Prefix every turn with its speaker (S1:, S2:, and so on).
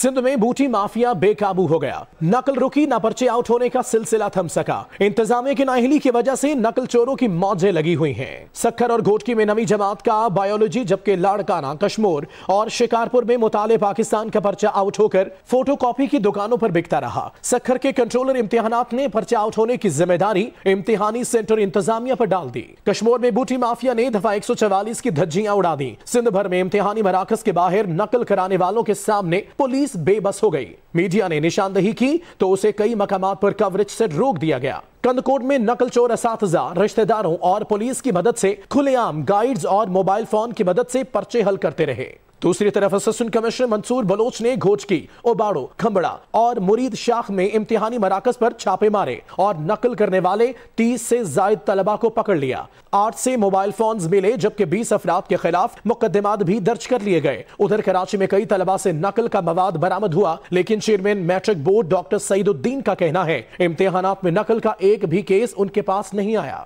S1: سندھ میں بوٹی مافیا بے قابو ہو گیا نقل رکی نہ پرچے آؤٹ ہونے کا سلسلہ تھم سکا انتظامیہ کے ناہلی کی وجہ سے نقل چوروں کی موجیں لگی ہوئی ہیں سکھر اور گھوٹکی میں نمی جماعت کا بایولوجی جبکہ لاڑکانہ کشمور اور شکارپور میں مطالع پاکستان کا پرچہ آؤٹ ہو کر فوٹو کاپی کی دکانوں پر بکتا رہا سکھر کے کنٹرولر امتحانات نے پرچہ آؤٹ ہونے کی ذمہ داری امتحانی سینٹر انتظامیہ پر ڈال دی کشمور میں بوٹی مافیا نے دفعہ ایک سو چوالیس کی دھجیاں اڑا دی سندھ بھر میں امتحانی مراکز کے باہر نقل کرانے والوں کے سامنے پولیس پولیس بے بس ہو گئی میڈیا نے نشاندہی کی تو اسے کئی مقامات پر کوریج سے روک دیا گیا کندکوٹ میں نکل چور اساتذہ رشتہ داروں اور پولیس کی مدد سے کھلے عام گائیڈز اور موبائل فون کی مدد سے پرچے حل کرتے رہے دوسری طرف اسسن کمیشن منصور بلوچ نے گھوچ کی اوباڑو کھمبڑا اور مرید شاخ میں امتحانی مراکز پر چھاپے مارے اور نقل کرنے والے تیس سے زائد طلبہ کو پکڑ لیا آٹھ سے موبائل فونز ملے جبکہ بیس افراد کے خلاف مقدمات بھی درج کر لیے گئے ادھر کراچی میں کئی طلبہ سے نقل کا مواد برامد ہوا لیکن chairman matric board doctor Saeed uddin کا کہنا ہے امتحانات میں نقل کا ایک بھی کیس ان کے پاس نہیں آیا